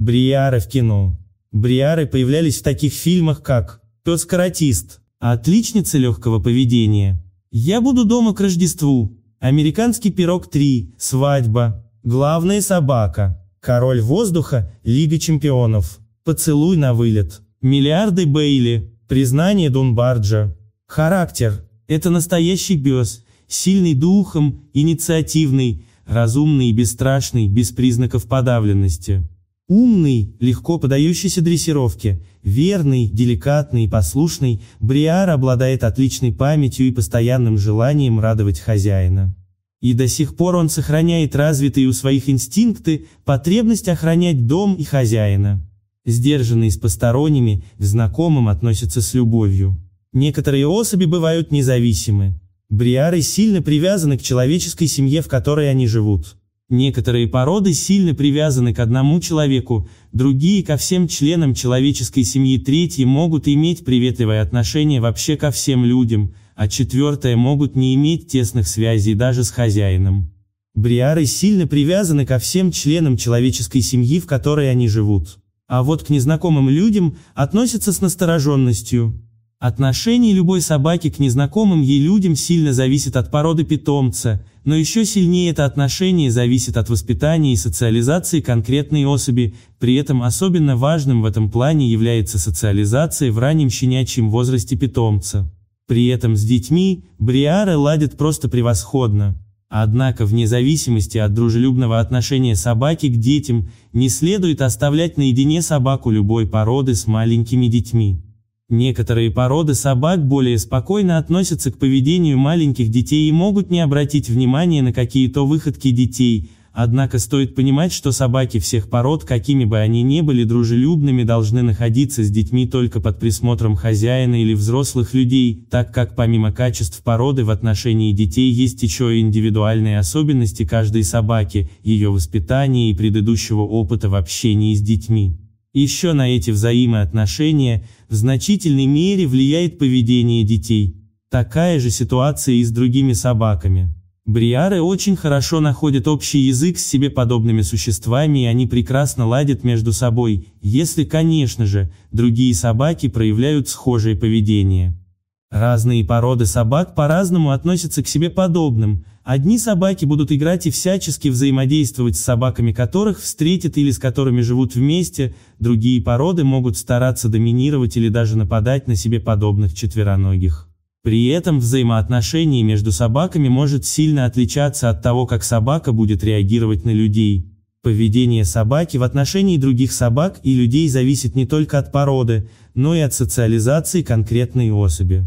Бриары в кино. Бриары появлялись в таких фильмах, как «Пес-каратист», «Отличница легкого поведения», «Я буду дома к Рождеству», «Американский пирог 3», «Свадьба», «Главная собака», «Король воздуха», «Лига чемпионов», «Поцелуй на вылет», «Миллиарды Бейли», «Признание Дунбарджа». Характер – это настоящий пес, сильный духом, инициативный, разумный и бесстрашный, без признаков подавленности. Умный, легко подающийся дрессировке, верный, деликатный и послушный, Бриар обладает отличной памятью и постоянным желанием радовать хозяина. И до сих пор он сохраняет развитые у своих инстинкты, потребность охранять дом и хозяина. Сдержанный с посторонними, к знакомым относятся с любовью. Некоторые особи бывают независимы. Бриары сильно привязаны к человеческой семье, в которой они живут. Некоторые породы сильно привязаны к одному человеку, другие ко всем членам человеческой семьи, третьи могут иметь приветливое отношение вообще ко всем людям, а четвертые могут не иметь тесных связей даже с хозяином. Бриары сильно привязаны ко всем членам человеческой семьи, в которой они живут. А вот к незнакомым людям относятся с настороженностью. Отношение любой собаки к незнакомым ей людям сильно зависит от породы питомца, но еще сильнее это отношение зависит от воспитания и социализации конкретной особи, при этом особенно важным в этом плане является социализация в раннем щенячьем возрасте питомца. При этом с детьми бриары ладят просто превосходно. Однако вне зависимости от дружелюбного отношения собаки к детям, не следует оставлять наедине собаку любой породы с маленькими детьми. Некоторые породы собак более спокойно относятся к поведению маленьких детей и могут не обратить внимания на какие-то выходки детей, однако стоит понимать, что собаки всех пород, какими бы они ни были дружелюбными, должны находиться с детьми только под присмотром хозяина или взрослых людей, так как помимо качеств породы в отношении детей есть еще и индивидуальные особенности каждой собаки, ее воспитания и предыдущего опыта в общении с детьми. Еще на эти взаимоотношения в значительной мере влияет поведение детей. Такая же ситуация и с другими собаками. Бриары очень хорошо находят общий язык с себе подобными существами и они прекрасно ладят между собой, если, конечно же, другие собаки проявляют схожее поведение. Разные породы собак по-разному относятся к себе подобным, Одни собаки будут играть и всячески взаимодействовать с собаками которых встретят или с которыми живут вместе, другие породы могут стараться доминировать или даже нападать на себе подобных четвероногих. При этом взаимоотношение между собаками может сильно отличаться от того, как собака будет реагировать на людей. Поведение собаки в отношении других собак и людей зависит не только от породы, но и от социализации конкретной особи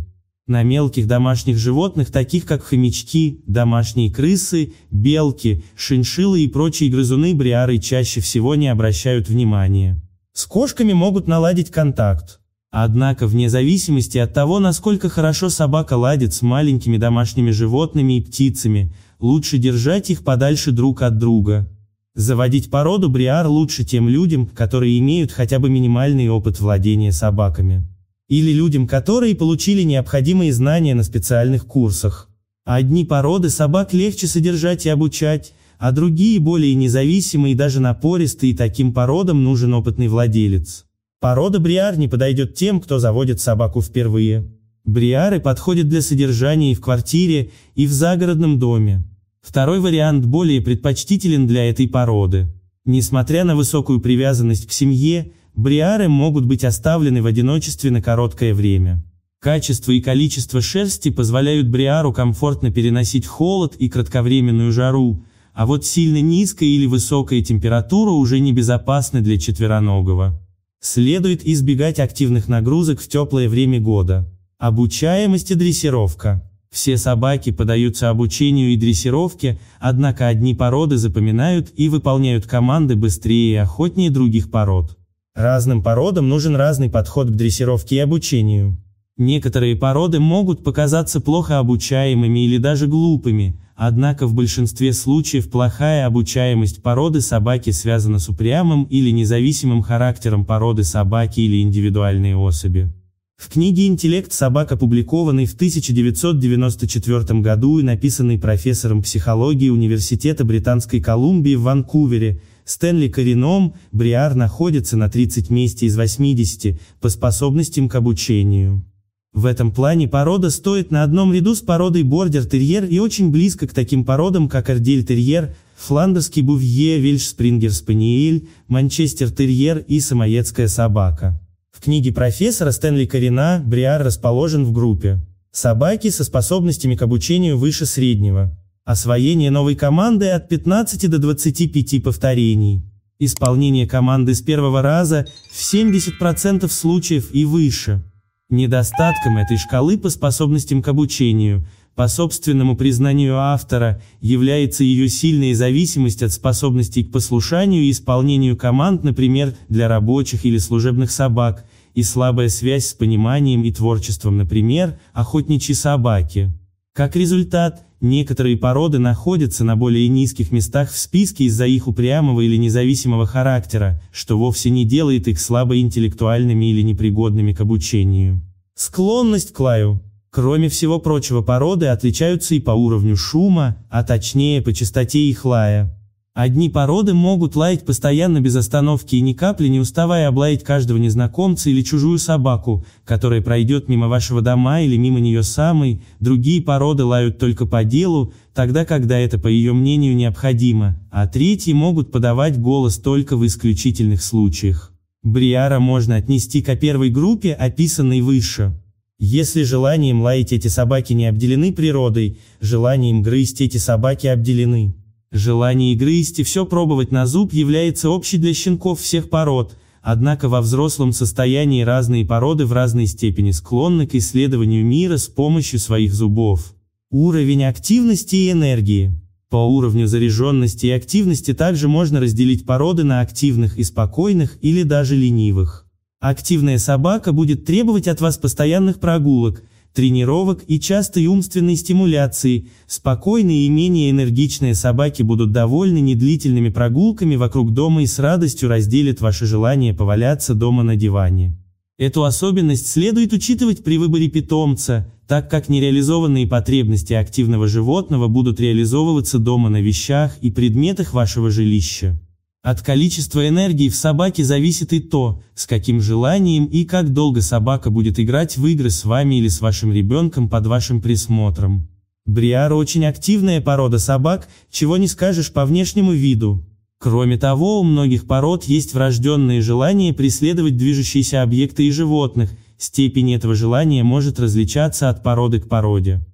на мелких домашних животных, таких как хомячки, домашние крысы, белки, шиншиллы и прочие грызуны бриары чаще всего не обращают внимания. С кошками могут наладить контакт. Однако, вне зависимости от того, насколько хорошо собака ладит с маленькими домашними животными и птицами, лучше держать их подальше друг от друга. Заводить породу бриар лучше тем людям, которые имеют хотя бы минимальный опыт владения собаками. Или людям, которые получили необходимые знания на специальных курсах. Одни породы собак легче содержать и обучать, а другие более независимые и даже напористые, и таким породам нужен опытный владелец. Порода бриар не подойдет тем, кто заводит собаку впервые. Бриары подходят для содержания и в квартире, и в загородном доме. Второй вариант более предпочтителен для этой породы. Несмотря на высокую привязанность к семье, Бриары могут быть оставлены в одиночестве на короткое время. Качество и количество шерсти позволяют бриару комфортно переносить холод и кратковременную жару, а вот сильно низкая или высокая температура уже небезопасна для четвероногого. Следует избегать активных нагрузок в теплое время года. Обучаемость и дрессировка. Все собаки подаются обучению и дрессировке, однако одни породы запоминают и выполняют команды быстрее и охотнее других пород. Разным породам нужен разный подход к дрессировке и обучению. Некоторые породы могут показаться плохо обучаемыми или даже глупыми, однако в большинстве случаев плохая обучаемость породы собаки связана с упрямым или независимым характером породы собаки или индивидуальной особи. В книге «Интеллект собак», опубликованной в 1994 году и написанной профессором психологии Университета Британской Колумбии в Ванкувере, Стэнли Кореном, Бриар находится на 30 месте из 80 по способностям к обучению. В этом плане порода стоит на одном ряду с породой бордер-терьер и очень близко к таким породам, как ордиль-терьер, фландерский бувье, вельш-спрингер-спаниель, манчестер-терьер и самоедская собака. В книге профессора Стэнли Корена Бриар расположен в группе «Собаки со способностями к обучению выше среднего». Освоение новой команды от 15 до 25 повторений. Исполнение команды с первого раза в 70% случаев и выше. Недостатком этой шкалы по способностям к обучению, по собственному признанию автора, является ее сильная зависимость от способностей к послушанию и исполнению команд, например, для рабочих или служебных собак, и слабая связь с пониманием и творчеством, например, охотничьи собаки. Как результат, Некоторые породы находятся на более низких местах в списке из-за их упрямого или независимого характера, что вовсе не делает их слабоинтеллектуальными или непригодными к обучению. Склонность к лаю. Кроме всего прочего породы отличаются и по уровню шума, а точнее по частоте их лая. Одни породы могут лаять постоянно без остановки и ни капли не уставая облаять каждого незнакомца или чужую собаку, которая пройдет мимо вашего дома или мимо нее самой, другие породы лают только по делу, тогда когда это по ее мнению необходимо, а третьи могут подавать голос только в исключительных случаях. Бриара можно отнести ко первой группе, описанной выше. Если желанием лаять эти собаки не обделены природой, желанием грызть эти собаки обделены. Желание игры и все пробовать на зуб является общей для щенков всех пород, однако во взрослом состоянии разные породы в разной степени склонны к исследованию мира с помощью своих зубов. Уровень активности и энергии. По уровню заряженности и активности также можно разделить породы на активных и спокойных или даже ленивых. Активная собака будет требовать от вас постоянных прогулок – тренировок и частой умственной стимуляции, спокойные и менее энергичные собаки будут довольны недлительными прогулками вокруг дома и с радостью разделят ваше желание поваляться дома на диване. Эту особенность следует учитывать при выборе питомца, так как нереализованные потребности активного животного будут реализовываться дома на вещах и предметах вашего жилища. От количества энергии в собаке зависит и то, с каким желанием и как долго собака будет играть в игры с вами или с вашим ребенком под вашим присмотром. Бриар очень активная порода собак, чего не скажешь по внешнему виду. Кроме того, у многих пород есть врожденное желание преследовать движущиеся объекты и животных, степень этого желания может различаться от породы к породе.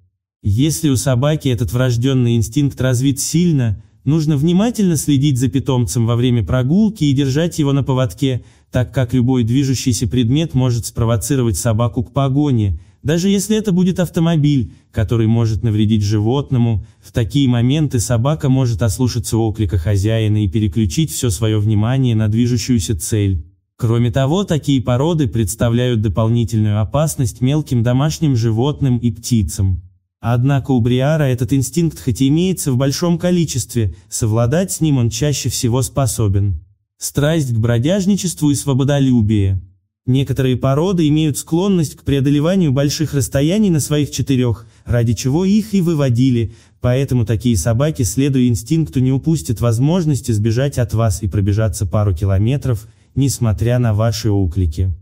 Если у собаки этот врожденный инстинкт развит сильно, Нужно внимательно следить за питомцем во время прогулки и держать его на поводке, так как любой движущийся предмет может спровоцировать собаку к погоне, даже если это будет автомобиль, который может навредить животному, в такие моменты собака может ослушаться оклика хозяина и переключить все свое внимание на движущуюся цель. Кроме того, такие породы представляют дополнительную опасность мелким домашним животным и птицам. Однако у Бриара этот инстинкт хоть и имеется в большом количестве, совладать с ним он чаще всего способен. Страсть к бродяжничеству и свободолюбие. Некоторые породы имеют склонность к преодолеванию больших расстояний на своих четырех, ради чего их и выводили, поэтому такие собаки, следуя инстинкту, не упустят возможности сбежать от вас и пробежаться пару километров, несмотря на ваши уклики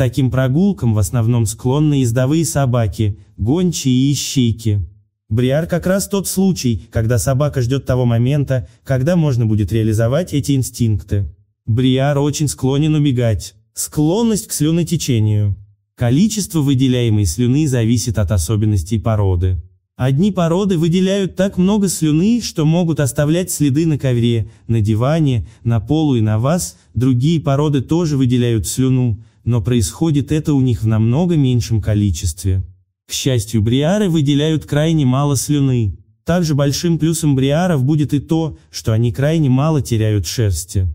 таким прогулкам в основном склонны ездовые собаки, гончие и ищейки. Бриар как раз тот случай, когда собака ждет того момента, когда можно будет реализовать эти инстинкты. Бриар очень склонен убегать. Склонность к слюнотечению. Количество выделяемой слюны зависит от особенностей породы. Одни породы выделяют так много слюны, что могут оставлять следы на ковре, на диване, на полу и на вас, другие породы тоже выделяют слюну, но происходит это у них в намного меньшем количестве. К счастью, бриары выделяют крайне мало слюны. Также большим плюсом бриаров будет и то, что они крайне мало теряют шерсти.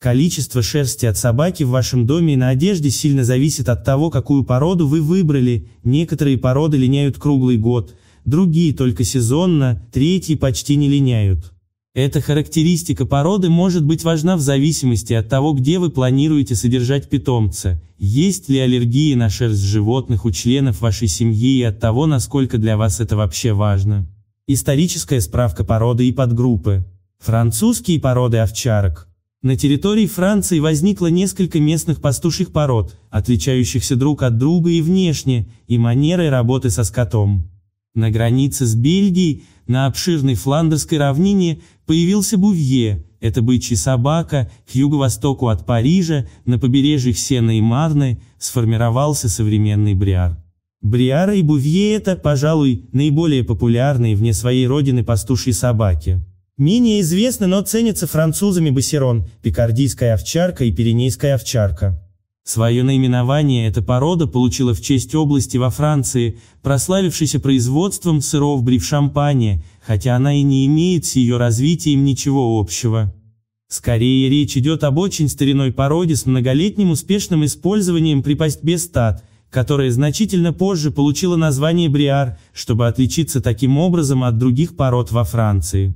Количество шерсти от собаки в вашем доме и на одежде сильно зависит от того, какую породу вы выбрали, некоторые породы линяют круглый год, другие только сезонно, третьи почти не линяют. Эта характеристика породы может быть важна в зависимости от того, где вы планируете содержать питомца, есть ли аллергии на шерсть животных у членов вашей семьи и от того, насколько для вас это вообще важно. Историческая справка породы и подгруппы. Французские породы овчарок. На территории Франции возникло несколько местных пастушьих пород, отличающихся друг от друга и внешне, и манерой работы со скотом. На границе с Бельгией на обширной фландерской равнине появился Бувье, это бычья собака, к юго-востоку от Парижа, на побережьях Сена и Марны, сформировался современный Бриар. Бриара и Бувье – это, пожалуй, наиболее популярные вне своей родины пастушьи собаки. Менее известны, но ценятся французами Бассерон, пикардийская овчарка и пиренейская овчарка. Свое наименование эта порода получила в честь области во Франции, прославившейся производством сыров бри-в-шампане, хотя она и не имеет с ее развитием ничего общего. Скорее речь идет об очень старинной породе с многолетним успешным использованием при пастьбе стад, которая значительно позже получила название бриар, чтобы отличиться таким образом от других пород во Франции.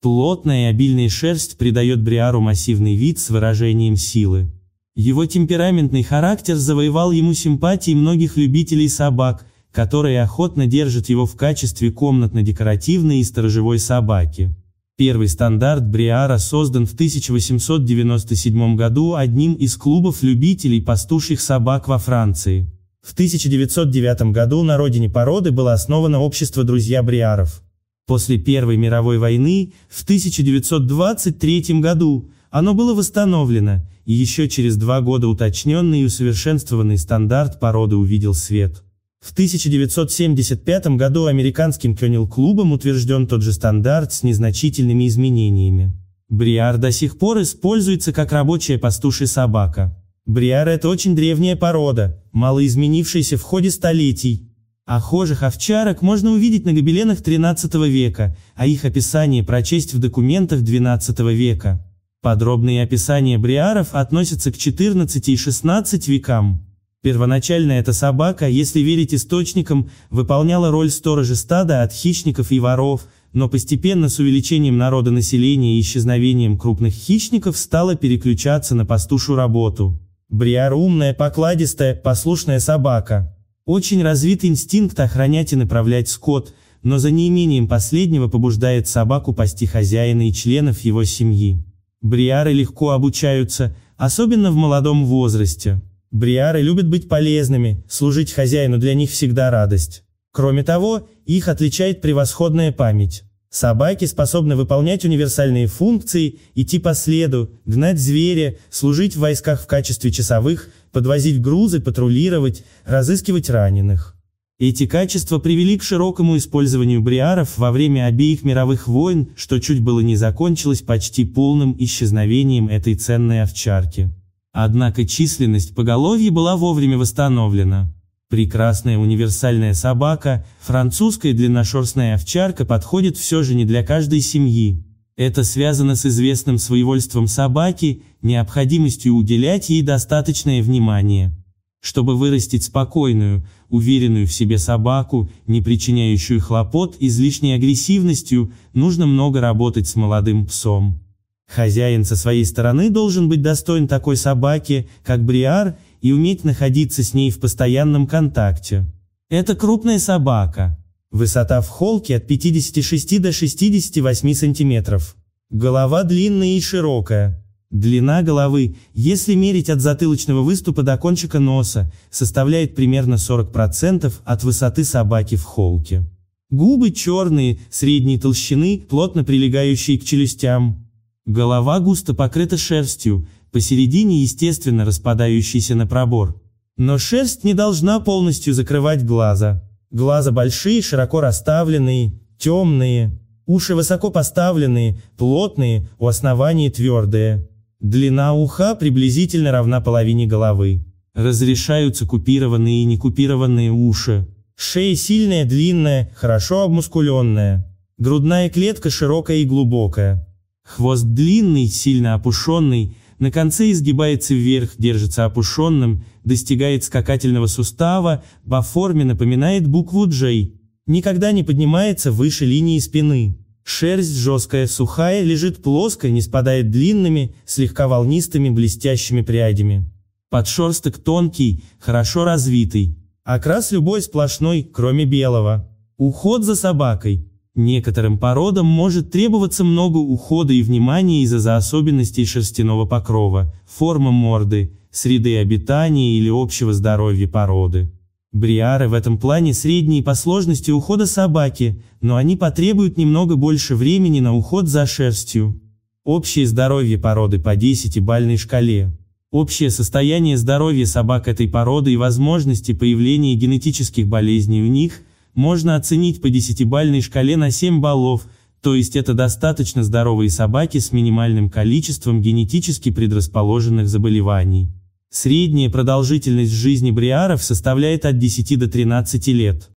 Плотная и обильная шерсть придает бриару массивный вид с выражением силы. Его темпераментный характер завоевал ему симпатии многих любителей собак, которые охотно держат его в качестве комнатно-декоративной и сторожевой собаки. Первый стандарт Бриара создан в 1897 году одним из клубов любителей пастушьих собак во Франции. В 1909 году на родине породы было основано общество «Друзья Бриаров». После Первой мировой войны, в 1923 году, оно было восстановлено, и еще через два года уточненный и усовершенствованный стандарт породы увидел свет. В 1975 году американским Кёнил-клубом утвержден тот же стандарт с незначительными изменениями. Бриар до сих пор используется как рабочая пастушья собака. Бриар – это очень древняя порода, мало изменившаяся в ходе столетий. Охожих овчарок можно увидеть на гобеленах XIII века, а их описание прочесть в документах XII века. Подробные описания бриаров относятся к 14 и 16 векам. Первоначально эта собака, если верить источникам, выполняла роль сторожа стада от хищников и воров, но постепенно с увеличением народонаселения и исчезновением крупных хищников стала переключаться на пастушу работу. Бриар умная, покладистая, послушная собака. Очень развит инстинкт охранять и направлять скот, но за неимением последнего побуждает собаку пасти хозяина и членов его семьи. Бриары легко обучаются, особенно в молодом возрасте. Бриары любят быть полезными, служить хозяину для них всегда радость. Кроме того, их отличает превосходная память. Собаки способны выполнять универсальные функции, идти по следу, гнать зверя, служить в войсках в качестве часовых, подвозить грузы, патрулировать, разыскивать раненых. Эти качества привели к широкому использованию бриаров во время обеих мировых войн, что чуть было не закончилось почти полным исчезновением этой ценной овчарки. Однако численность поголовья была вовремя восстановлена. Прекрасная универсальная собака, французская длинношерстная овчарка подходит все же не для каждой семьи. Это связано с известным своевольством собаки, необходимостью уделять ей достаточное внимание. Чтобы вырастить спокойную, уверенную в себе собаку, не причиняющую хлопот излишней агрессивностью, нужно много работать с молодым псом. Хозяин со своей стороны должен быть достоин такой собаки, как Бриар, и уметь находиться с ней в постоянном контакте. Это крупная собака. Высота в холке от 56 до 68 сантиметров. Голова длинная и широкая. Длина головы, если мерить от затылочного выступа до кончика носа, составляет примерно 40% от высоты собаки в холке. Губы черные, средней толщины, плотно прилегающие к челюстям. Голова густо покрыта шерстью, посередине естественно распадающейся на пробор. Но шерсть не должна полностью закрывать глаза. Глаза большие, широко расставленные, темные. Уши высоко поставленные, плотные, у основания твердые. Длина уха приблизительно равна половине головы. Разрешаются купированные и некупированные уши. Шея сильная, длинная, хорошо обмускуленная. Грудная клетка широкая и глубокая. Хвост длинный, сильно опушенный, на конце изгибается вверх, держится опушенным, достигает скакательного сустава, по форме напоминает букву J. Никогда не поднимается выше линии спины. Шерсть жесткая, сухая, лежит плоско, не спадает длинными, слегка волнистыми блестящими прядями. Подшерсток тонкий, хорошо развитый. Окрас любой сплошной, кроме белого. Уход за собакой. Некоторым породам может требоваться много ухода и внимания из-за за особенностей шерстяного покрова, формы морды, среды обитания или общего здоровья породы. Бриары в этом плане средние по сложности ухода собаки, но они потребуют немного больше времени на уход за шерстью. Общее здоровье породы по 10-бальной шкале. Общее состояние здоровья собак этой породы и возможности появления генетических болезней у них можно оценить по 10-бальной шкале на 7 баллов – то есть это достаточно здоровые собаки с минимальным количеством генетически предрасположенных заболеваний. Средняя продолжительность жизни бриаров составляет от 10 до 13 лет.